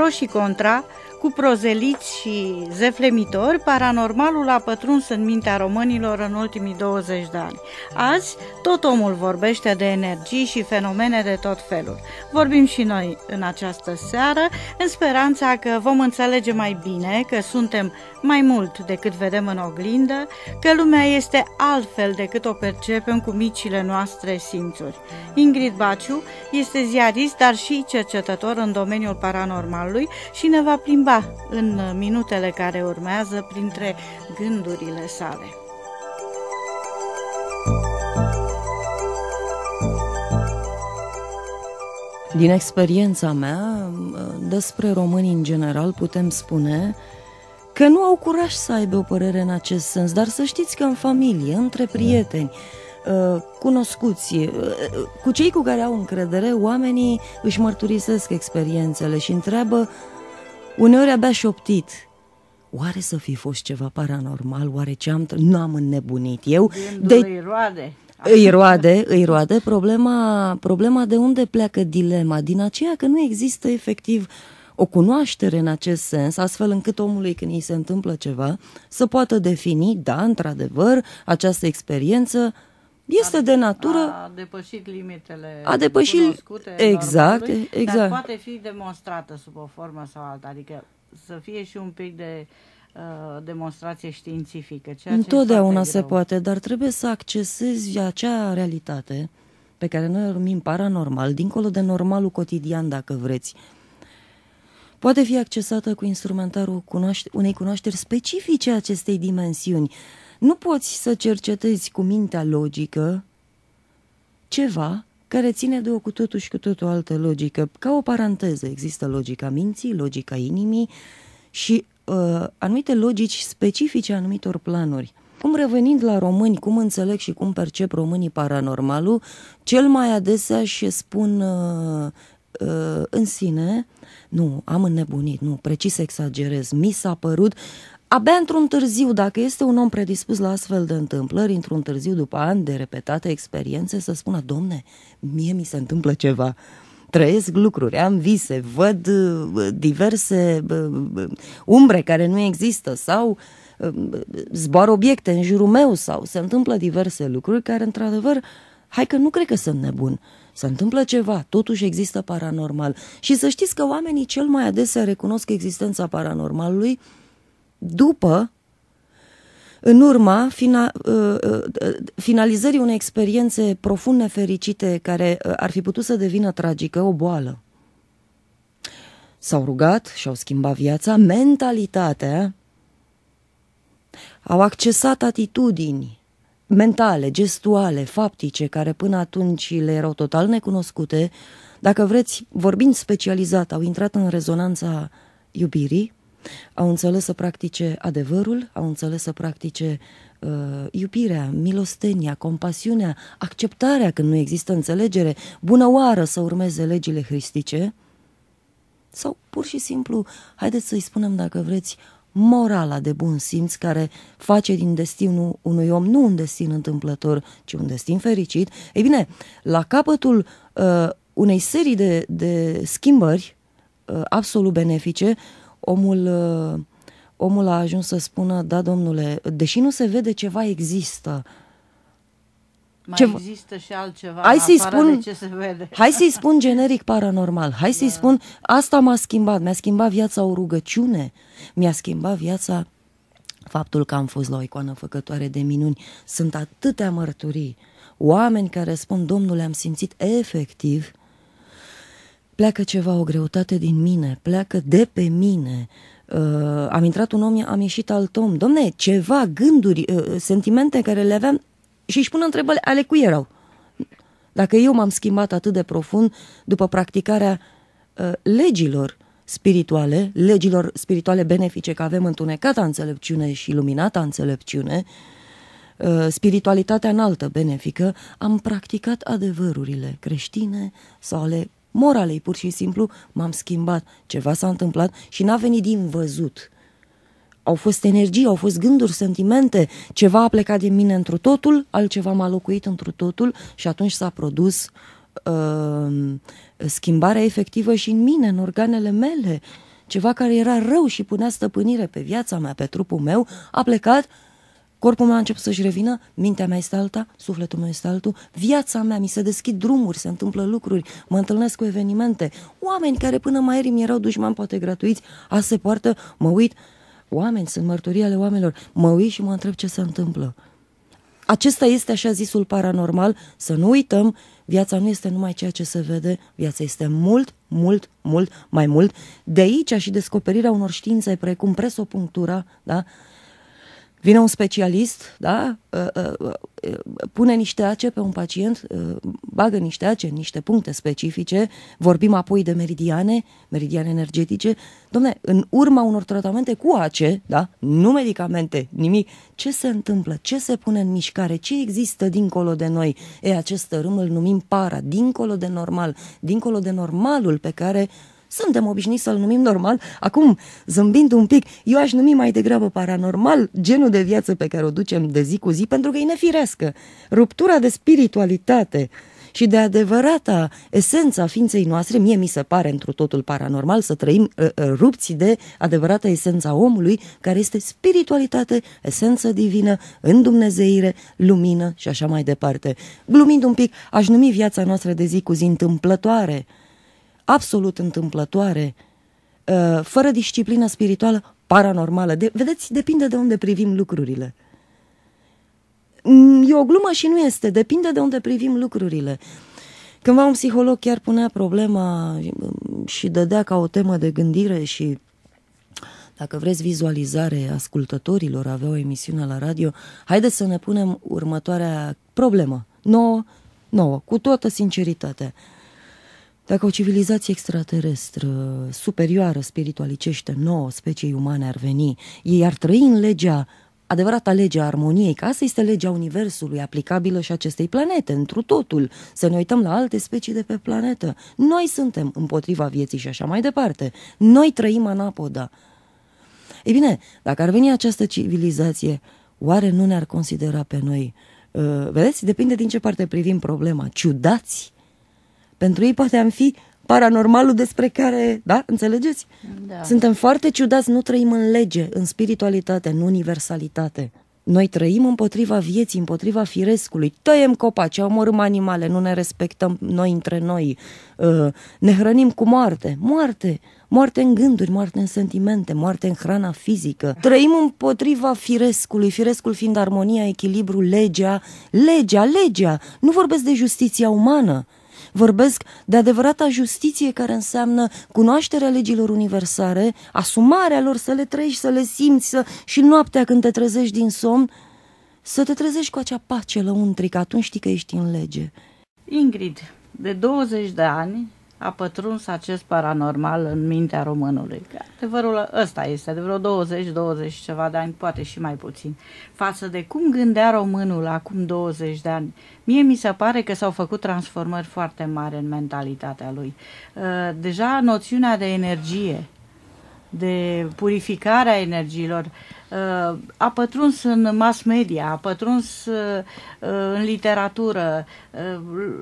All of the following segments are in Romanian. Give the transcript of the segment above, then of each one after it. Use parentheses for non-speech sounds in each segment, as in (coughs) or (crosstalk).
pro și contra cu prozeliți și zeflemitori, paranormalul a pătruns în mintea românilor în ultimii 20 de ani. Azi, tot omul vorbește de energii și fenomene de tot felul. Vorbim și noi în această seară, în speranța că vom înțelege mai bine că suntem mai mult decât vedem în oglindă, că lumea este altfel decât o percepem cu micile noastre simțuri. Ingrid Baciu este ziarist, dar și cercetător în domeniul paranormalului și ne va plimba plimba în minutele care urmează printre gândurile sale. Din experiența mea, despre români în general, putem spune că nu au curaj să aibă o părere în acest sens, dar să știți că în familie, între prieteni, da. uh, cunoscuți, uh, cu cei cu care au încredere, oamenii își mărturisesc experiențele și întreabă Uneori abia șoptit. Oare să fi fost ceva paranormal? Oare ce am... nu am înnebunit eu. de... îi roade. Îi roade, îi roade. Problema, problema de unde pleacă dilema? Din aceea că nu există efectiv o cunoaștere în acest sens, astfel încât omului când îi se întâmplă ceva să poată defini, da, într-adevăr, această experiență este de natură... A depășit limitele a depășit, exact, exact. dar poate fi demonstrată sub o formă sau alta, adică să fie și un pic de uh, demonstrație științifică. Ceea ce Întotdeauna se greu. poate, dar trebuie să accesezi acea realitate pe care noi o numim paranormal, dincolo de normalul cotidian, dacă vreți. Poate fi accesată cu instrumentarul cunoaște- unei cunoașteri specifice acestei dimensiuni, nu poți să cercetezi cu mintea logică ceva care ține de o cu totul și cu totul altă logică. Ca o paranteză există logica minții, logica inimii și uh, anumite logici specifice anumitor planuri. Cum revenind la români, cum înțeleg și cum percep românii paranormalul, cel mai adesea și spun uh, uh, în sine, nu, am înnebunit, nu, precis exagerez, mi s-a părut, abia într-un târziu, dacă este un om predispus la astfel de întâmplări, într-un târziu, după ani de repetate experiențe, să spună, domne, mie mi se întâmplă ceva, trăiesc lucruri, am vise, văd uh, diverse uh, uh, umbre care nu există sau zbor obiecte în jurul meu sau se întâmplă diverse lucruri care, într-adevăr, hai că nu cred că sunt nebun. Se întâmplă ceva, totuși există paranormal. Și să știți că oamenii cel mai adesea recunosc existența paranormalului după, în urma fina, uh, uh, finalizării unei experiențe profund nefericite care uh, ar fi putut să devină tragică, o boală. S-au rugat și-au schimbat viața, mentalitatea, au accesat atitudini mentale, gestuale, faptice, care până atunci le erau total necunoscute, dacă vreți, vorbind specializat, au intrat în rezonanța iubirii, au înțeles să practice adevărul, au înțeles să practice uh, iubirea, milostenia, compasiunea, acceptarea când nu există înțelegere, bună oară să urmeze legile hristice, sau pur și simplu, haideți să-i spunem dacă vreți, morala de bun simț care face din destinul unui om nu un destin întâmplător, ci un destin fericit. Ei bine, la capătul uh, unei serii de, de schimbări uh, absolut benefice, uh, omul, uh, omul a ajuns să spună, da, domnule, deși nu se vede, ceva există. Mai ceva... există și altceva hai să-i spun, de ce se vede. Hai să-i spun generic paranormal. Hai să-i da. spun, asta m-a schimbat. Mi-a schimbat viața o rugăciune. Mi-a schimbat viața faptul că am fost la o icoană făcătoare de minuni. Sunt atâtea mărturii. Oameni care spun, domnule, am simțit efectiv pleacă ceva, o greutate din mine, pleacă de pe mine. Uh, am intrat un om, am ieșit alt om. Domne, ceva, gânduri, uh, uh sentimente care le aveam și își pun întrebări, ale cui erau? Dacă eu m-am schimbat atât de profund după practicarea uh, legilor spirituale, legilor spirituale benefice, că avem întunecata înțelepciune și luminata înțelepciune, uh, spiritualitatea înaltă benefică, am practicat adevărurile creștine sau ale moralei, pur și simplu m-am schimbat, ceva s-a întâmplat și n-a venit din văzut. Au fost energii, au fost gânduri, sentimente, ceva a plecat din mine întru totul, altceva m-a locuit într totul și atunci s-a produs uh, schimbarea efectivă și în mine, în organele mele. Ceva care era rău și punea stăpânire pe viața mea, pe trupul meu, a plecat Corpul meu a început să-și revină, mintea mea este alta, sufletul meu este altul, viața mea, mi se deschid drumuri, se întâmplă lucruri, mă întâlnesc cu evenimente. Oameni care până mai ieri mi erau dușmani, poate gratuiți, a se poartă, mă uit, oameni, sunt mărturii ale oamenilor, mă uit și mă întreb ce se întâmplă. Acesta este așa zisul paranormal, să nu uităm, viața nu este numai ceea ce se vede, viața este mult, mult, mult mai mult. De aici și descoperirea unor științe precum presopunctura, da? Vine un specialist, da? Ă, ă, ă, pune niște ace pe un pacient, bagă niște ace, niște puncte specifice, vorbim apoi de meridiane, meridiane energetice. Domne, în urma unor tratamente cu ace, da? nu medicamente, nimic, ce se întâmplă, ce se pune în mișcare, ce există dincolo de noi? E, acest râm îl numim para, dincolo de normal, dincolo de normalul pe care suntem obișnuiți să-l numim normal. Acum, zâmbind un pic, eu aș numi mai degrabă paranormal genul de viață pe care o ducem de zi cu zi, pentru că e nefirească. Ruptura de spiritualitate și de adevărata esența ființei noastre, mie mi se pare întru totul paranormal să trăim ă, ă, rupții de adevărata esența omului, care este spiritualitate, esență divină, îndumnezeire, lumină și așa mai departe. Glumind un pic, aș numi viața noastră de zi cu zi întâmplătoare, absolut întâmplătoare, uh, fără disciplină spirituală, paranormală. De, vedeți, depinde de unde privim lucrurile. Mm, e o glumă și nu este, depinde de unde privim lucrurile. Cândva un psiholog chiar punea problema mm, și dădea ca o temă de gândire și, dacă vreți, vizualizare ascultătorilor, avea o emisiune la radio, haideți să ne punem următoarea problemă, nouă, nouă, cu toată sinceritatea. Dacă o civilizație extraterestră superioară spiritualicește nouă speciei umane ar veni, ei ar trăi în legea adevărata legea armoniei, că asta este legea Universului aplicabilă și acestei planete, întru totul, să ne uităm la alte specii de pe planetă. Noi suntem împotriva vieții și așa mai departe. Noi trăim anapoda. Ei bine, dacă ar veni această civilizație, oare nu ne-ar considera pe noi? Uh, vedeți, depinde din ce parte privim problema. Ciudați pentru ei poate am fi paranormalul despre care, da, înțelegeți? Da. Suntem foarte ciudați, nu trăim în lege, în spiritualitate, în universalitate. Noi trăim împotriva vieții, împotriva firescului. Tăiem copaci, omorâm animale, nu ne respectăm noi între noi. Uh, ne hrănim cu moarte. Moarte! Moarte în gânduri, moarte în sentimente, moarte în hrana fizică. Trăim împotriva firescului, firescul fiind armonia, echilibru, legea, legea, legea. Nu vorbesc de justiția umană, Vorbesc de adevărata justiție care înseamnă cunoașterea legilor universare, asumarea lor, să le trăiești, să le simți, să... și noaptea când te trezești din somn, să te trezești cu acea pace lăuntrică, atunci știi că ești în lege. Ingrid, de 20 de ani, a pătruns acest paranormal în mintea românului. adevărul ăsta este, de vreo 20-20 ceva de ani, poate și mai puțin. Față de cum gândea românul acum 20 de ani, mie mi se pare că s-au făcut transformări foarte mari în mentalitatea lui. Ă, deja noțiunea de energie, de purificare a energiilor, uh, a pătruns în mass media, a pătruns uh, în literatură. Uh,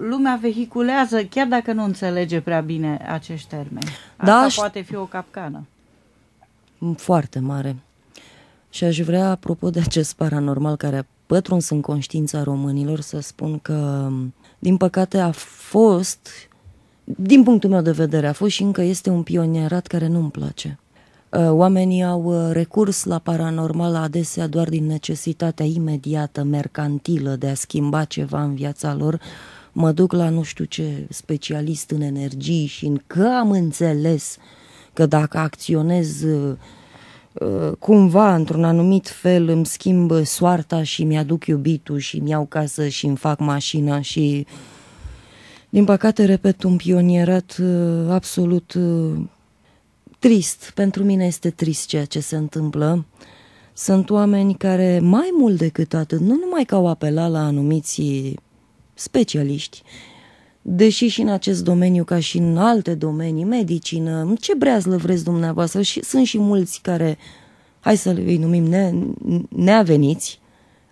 lumea vehiculează, chiar dacă nu înțelege prea bine acești termeni. Da, Asta da, poate fi o capcană. Mm, foarte mare. Și aș vrea, apropo de acest paranormal care a pătruns în conștiința românilor, să spun că, din păcate, a fost, din punctul meu de vedere, a fost și încă este un pionierat care nu-mi place. Uh, oamenii au uh, recurs la paranormal adesea doar din necesitatea imediată, mercantilă, de a schimba ceva în viața lor. Mă duc la nu știu ce specialist în energii și încă am înțeles că dacă acționez uh, cumva, într-un anumit fel, îmi schimb soarta și mi-aduc iubitul și mi-au casă și îmi fac mașina și... Din păcate, repet, un pionierat absolut trist, pentru mine este trist ceea ce se întâmplă. Sunt oameni care mai mult decât atât, nu numai că au apelat la anumiți specialiști, deși și în acest domeniu, ca și în alte domenii, medicină, ce breazlă vreți dumneavoastră, și sunt și mulți care, hai să îi numim ne, neaveniți,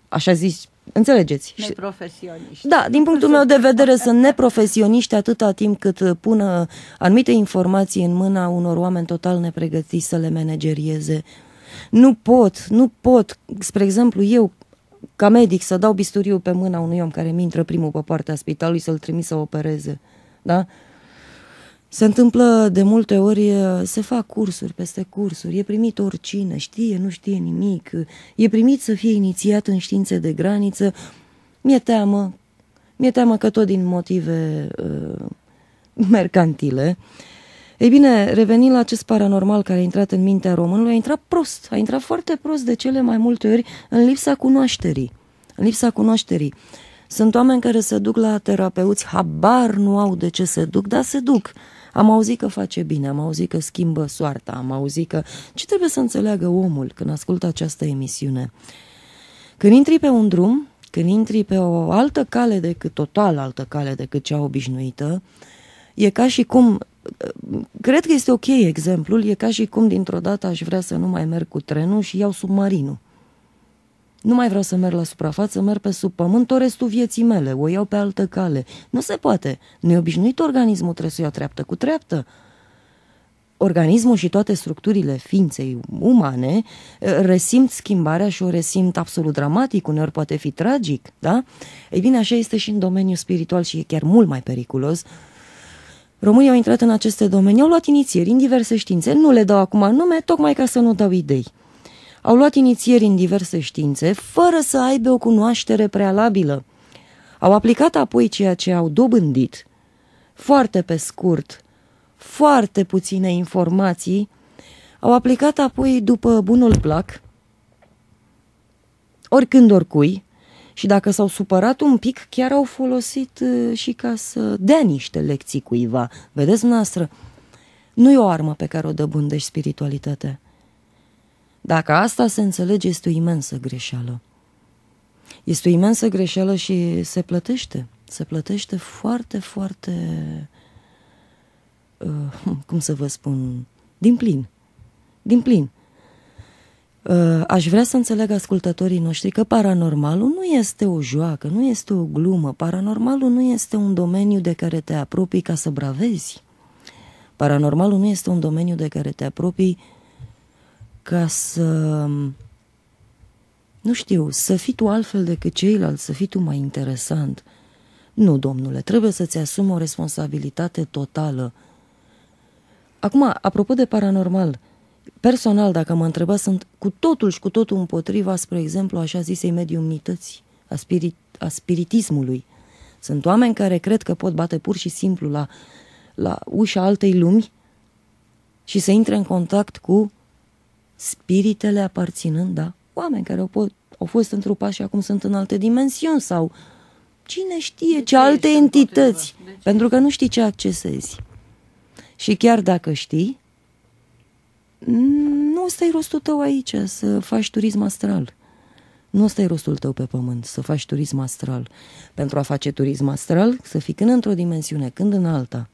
așa zis Înțelegeți? Neprofesioniști. Da, din punctul meu de vedere sunt neprofesioniști atâta timp cât uh, pun uh, anumite informații în mâna unor oameni total nepregătiți să le managerieze. Nu pot, nu pot, spre exemplu, eu ca medic să dau bisturiu pe mâna unui om care mi intră primul pe partea spitalului să-l trimis să opereze. Da? Se întâmplă de multe ori, se fac cursuri peste cursuri, e primit oricine, știe, nu știe nimic, e primit să fie inițiat în științe de graniță. Mi-e teamă, mi-e teamă că tot din motive uh, mercantile. Ei bine, revenind la acest paranormal care a intrat în mintea românului, a intrat prost, a intrat foarte prost de cele mai multe ori în lipsa cunoașterii. În lipsa cunoașterii. Sunt oameni care se duc la terapeuți, habar nu au de ce se duc, dar se duc. Am auzit că face bine, am auzit că schimbă soarta, am auzit că... Ce trebuie să înțeleagă omul când ascultă această emisiune? Când intri pe un drum, când intri pe o altă cale decât, total altă cale decât cea obișnuită, e ca și cum cred că este ok exemplul, e ca și cum dintr-o dată aș vrea să nu mai merg cu trenul și iau submarinul. Nu mai vreau să merg la suprafață, merg pe sub pământ, o restul vieții mele, o iau pe altă cale. Nu se poate. Nu e obișnuit organismul, trebuie să o ia treaptă cu treaptă. Organismul și toate structurile ființei umane eh, resimt schimbarea și o resimt absolut dramatic, uneori poate fi tragic, da? Ei bine, așa este și în domeniul spiritual și e chiar mult mai periculos, Românii au intrat în aceste domenii, au luat inițieri în diverse științe, nu le dau acum nume, tocmai ca să nu dau idei au luat inițieri în diverse științe, fără să aibă o cunoaștere prealabilă. Au aplicat apoi ceea ce au dobândit, foarte pe scurt, foarte puține informații, au aplicat apoi după bunul plac, oricând oricui, și dacă s-au supărat un pic, chiar au folosit uh, și ca să dea niște lecții cuiva. Vedeți, noastră, nu e o armă pe care o dăbândești spiritualitatea. Dacă asta se înțelege, este o imensă greșeală. Este o imensă greșeală și se plătește. Se plătește foarte, foarte, uh, cum să vă spun, din plin. Din plin. Uh, aș vrea să înțeleg ascultătorii noștri că paranormalul nu este o joacă, nu este o glumă. Paranormalul nu este un domeniu de care te apropii ca să bravezi. Paranormalul nu este un domeniu de care te apropii uh, ca să, nu știu, să fii tu altfel decât ceilalți, să fii tu mai interesant. Nu, domnule, trebuie să-ți asumi o responsabilitate totală. Acum, apropo de paranormal, personal, dacă mă întreba, sunt cu totul și cu totul împotriva, spre exemplu, așa zisei mediumnității, a, spirit, a spiritismului. Sunt oameni care cred că pot bate pur și simplu la, la ușa altei lumi și să intre în contact cu spiritele aparținând, da, oameni care au, pot, au fost întrupați și acum sunt în alte dimensiuni sau cine știe de ce alte entități, pentru că nu știi ce accesezi. Și chiar dacă știi, nu ăsta-i rostul tău aici, să faci turism astral. Nu ăsta e rostul tău pe pământ, să faci turism astral. Pentru a face turism astral, să fii când într-o dimensiune, când în alta.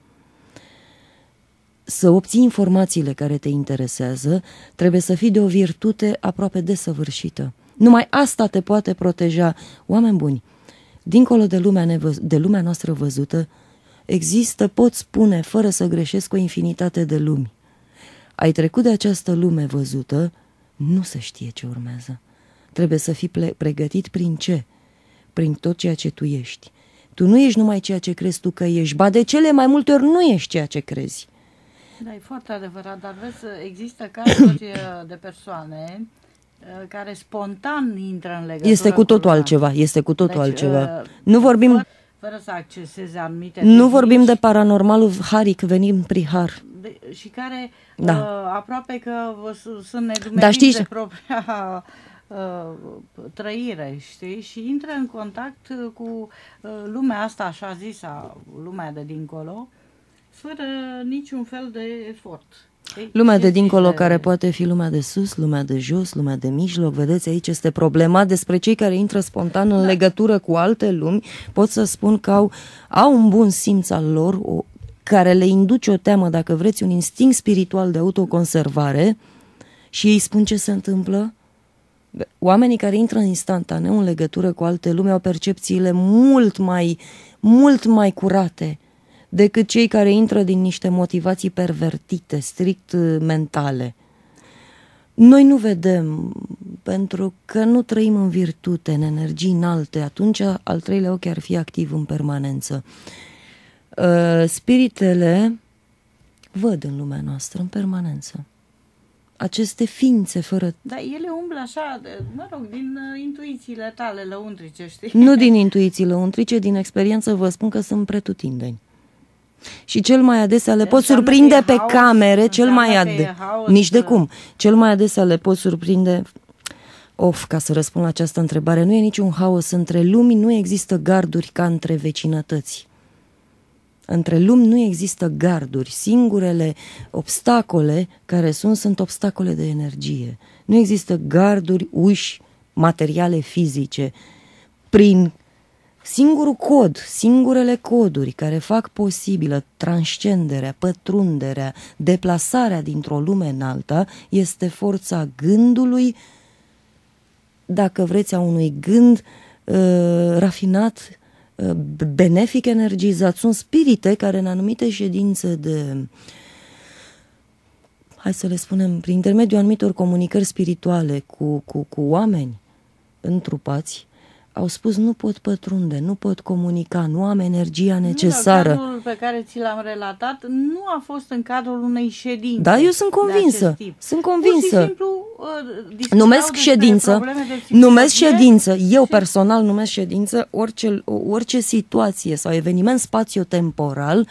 Să obții informațiile care te interesează trebuie să fii de o virtute aproape desăvârșită. Numai asta te poate proteja. Oameni buni, dincolo de lumea, de lumea noastră văzută, există, pot spune, fără să greșesc, o infinitate de lumi. Ai trecut de această lume văzută, nu se știe ce urmează. Trebuie să fii pregătit prin ce? Prin tot ceea ce tu ești. Tu nu ești numai ceea ce crezi tu că ești, ba de cele mai multe ori nu ești ceea ce crezi. Da, e foarte adevărat, dar vezi, există cazuri (coughs) uh, de persoane uh, care spontan intră în legătură. Este cu totul cu altceva, este cu totul deci, altceva. Uh, nu vorbim... Fără, să acceseze anumite... Nu tehnici, vorbim de paranormalul haric, venim prihar. De, și care da. uh, aproape că sunt nedumeriți da, știi... de propria trăire, știi? Și intră în contact cu lumea asta așa zisă, lumea de dincolo, fără niciun fel de efort. lumea de dincolo care poate fi lumea de sus, lumea de jos, lumea de mijloc, vedeți aici este problema despre cei care intră spontan în da. legătură cu alte lumi, pot să spun că au, au un bun simț al lor o, care le induce o teamă, dacă vreți, un instinct spiritual de autoconservare și ei spun ce se întâmplă, oamenii care intră instantaneu în legătură cu alte lume au percepțiile mult mai, mult mai curate, decât cei care intră din niște motivații pervertite, strict uh, mentale. Noi nu vedem, pentru că nu trăim în virtute, în energii înalte, atunci al treilea ochi ar fi activ în permanență. Uh, spiritele văd în lumea noastră, în permanență aceste ființe fără... Dar ele umblă așa, de, mă rog, din uh, intuițiile tale lăuntrice, știi? Nu din intuițiile lăuntrice, din experiență vă spun că sunt pretutindeni. Și cel mai adesea le pot surprinde pe camere, cel mai ade... Nici de da. cum. Cel mai adesea le pot surprinde Of, ca să răspund la această întrebare, nu e niciun haos între lumi, nu există garduri ca între vecinătăți. Între lumi nu există garduri. Singurele obstacole care sunt, sunt obstacole de energie. Nu există garduri, uși, materiale fizice prin Singurul cod, singurele coduri care fac posibilă transcenderea, pătrunderea, deplasarea dintr-o lume în alta, este forța gândului, dacă vreți, a unui gând uh, rafinat, uh, benefic, energizat. Sunt spirite care în anumite ședințe de hai să le spunem, prin intermediul anumitor comunicări spirituale cu, cu, cu oameni întrupați, au spus nu pot pătrunde, nu pot comunica, nu am energia necesară. Nu, pe care ți l-am relatat nu a fost în cadrul unei ședințe. Da, eu sunt convinsă. Sunt convinsă. Pur și simplu, uh, numesc ședință. Numesc ședință. Eu personal numesc ședință orice, orice situație sau eveniment spațiotemporal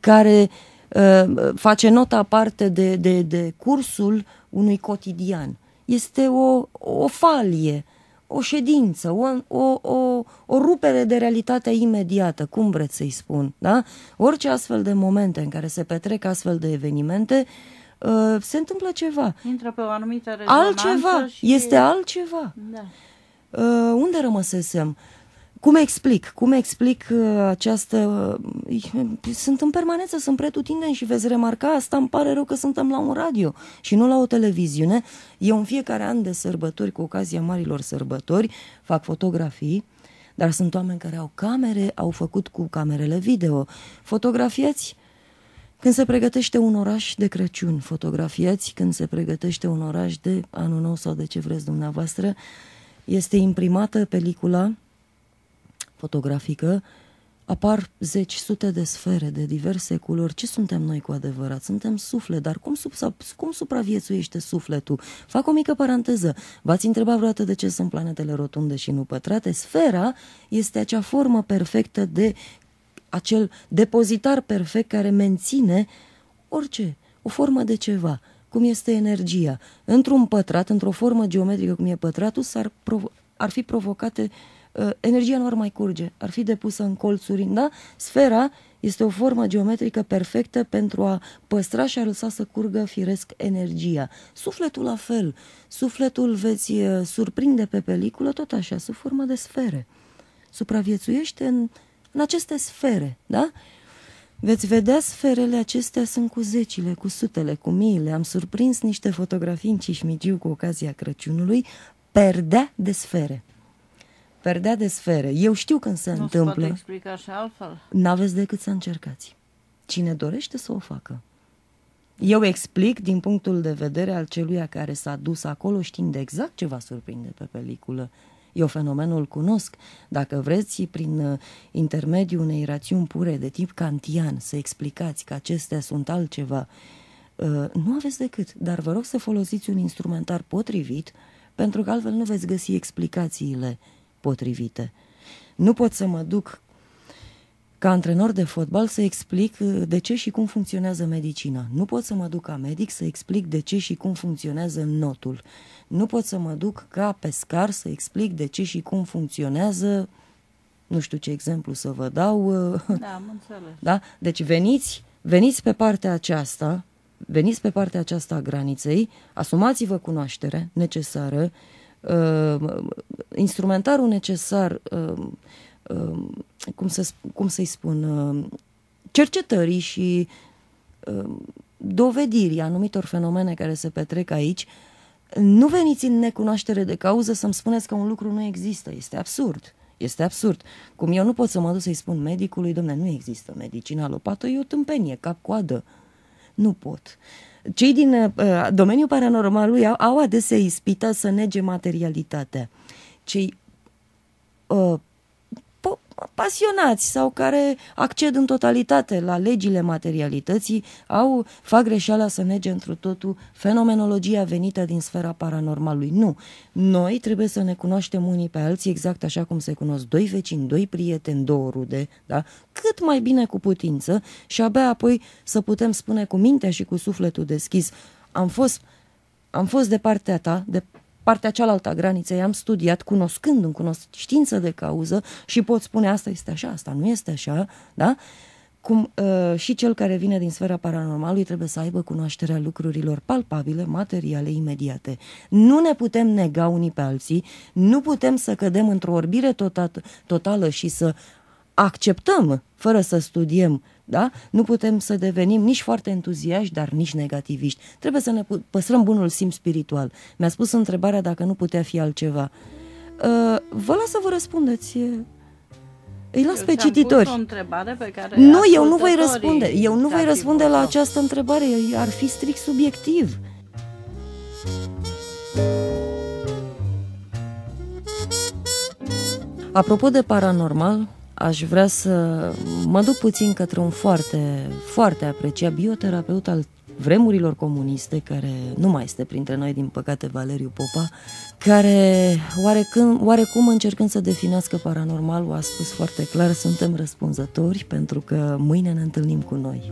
care uh, face nota aparte de, de, de cursul unui cotidian. Este o, o falie o ședință, o, o, o, o rupere de realitate imediată, cum vreți să-i spun. Da? Orice astfel de momente în care se petrec astfel de evenimente, uh, se întâmplă ceva. Intră pe o anumită Altceva, și... este altceva. Da. Uh, unde rămăsesem? Uh, cum explic? Cum explic uh, această... Uh, sunt în permanență, sunt pretutindeni și veți remarca asta, îmi pare rău că suntem la un radio și nu la o televiziune. Eu în fiecare an de sărbători, cu ocazia marilor sărbători, fac fotografii, dar sunt oameni care au camere, au făcut cu camerele video. Fotografiați când se pregătește un oraș de Crăciun, fotografiați când se pregătește un oraș de anul nou sau de ce vreți dumneavoastră, este imprimată pelicula fotografică, apar zeci, sute de sfere de diverse culori. Ce suntem noi cu adevărat? Suntem suflet, dar cum, sub, cum supraviețuiește sufletul? Fac o mică paranteză. V-ați întrebat vreodată de ce sunt planetele rotunde și nu pătrate? Sfera este acea formă perfectă de acel depozitar perfect care menține orice, o formă de ceva cum este energia. Într-un pătrat, într-o formă geometrică cum e pătratul, s-ar provo- ar fi provocate uh, Uh, energia nu ar mai curge, ar fi depusă în colțuri, da? Sfera este o formă geometrică perfectă pentru a păstra și a lăsa să curgă firesc energia. Sufletul la fel. Sufletul veți uh, surprinde pe peliculă tot așa, sub formă de sfere. Supraviețuiește în, în aceste sfere, da? Veți vedea sferele acestea sunt cu zecile, cu sutele, cu miile. Am surprins niște fotografii în Cismigiu cu ocazia Crăciunului, perdea de sfere. Perdea de sfere. Eu știu când se nu întâmplă. Nu explica și altfel. N-aveți decât să încercați. Cine dorește să o facă. Eu explic din punctul de vedere al celuia care s-a dus acolo știind exact ce va surprinde pe peliculă. Eu fenomenul cunosc. Dacă vreți, prin uh, intermediul unei rațiuni pure de tip kantian, să explicați că acestea sunt altceva, uh, nu aveți decât, dar vă rog să folosiți un instrumentar potrivit, pentru că altfel nu veți găsi explicațiile potrivită. Nu pot să mă duc ca antrenor de fotbal să explic uh, de ce și cum funcționează medicina. Nu pot să mă duc ca medic să explic de ce și cum funcționează notul. Nu pot să mă duc ca pescar să explic de ce și cum funcționează nu știu ce exemplu să vă dau. Uh, da, am înțeles. (laughs) Da? Deci veniți, veniți pe partea aceasta, veniți pe partea aceasta a graniței, asumați-vă cunoaștere necesară, Uh, instrumentarul necesar, uh, uh, cum, să, cum să-i spun, cercetării și dovedirii anumitor fenomene care se petrec aici, nu veniți în necunoaștere de cauză să-mi spuneți că un lucru nu există. Este absurd. Este absurd. Cum eu nu pot să mă duc să-i spun medicului, domne, nu există medicina lopată, e o tâmpenie, cap-coadă nu pot. Cei din uh, domeniul paranormalului au, au adesea ispita să nege materialitatea. Cei uh, pasionați sau care acced în totalitate la legile materialității, au, fac greșeala să nege întru totul fenomenologia venită din sfera paranormalului. Nu. Noi trebuie să ne cunoaștem unii pe alții exact așa cum se cunosc doi vecini, doi prieteni, două rude, da? cât mai bine cu putință și abia apoi să putem spune cu mintea și cu sufletul deschis am fost, am fost de partea ta, de partea cealaltă a graniței am studiat, cunoscând în cunoștință de cauză și pot spune asta este așa, asta nu este așa, da? Cum uh, și cel care vine din sfera paranormalului trebuie să aibă cunoașterea lucrurilor palpabile, materiale, imediate. Nu ne putem nega unii pe alții, nu putem să cădem într-o orbire totat, totală și să acceptăm, fără să studiem da? Nu putem să devenim nici foarte entuziaști, dar nici negativiști. Trebuie să ne păstrăm bunul simț spiritual. Mi-a spus întrebarea dacă nu putea fi altceva. Uh, vă las să vă răspundeți. Îi las eu pe cititori. o întrebare pe care nu, eu nu voi răspunde. Eu nu voi răspunde la această întrebare. Ar fi strict subiectiv. Apropo de paranormal, aș vrea să mă duc puțin către un foarte, foarte apreciat bioterapeut al vremurilor comuniste, care nu mai este printre noi, din păcate, Valeriu Popa, care oarecum, oarecum încercând să definească paranormalul a spus foarte clar, suntem răspunzători pentru că mâine ne întâlnim cu noi.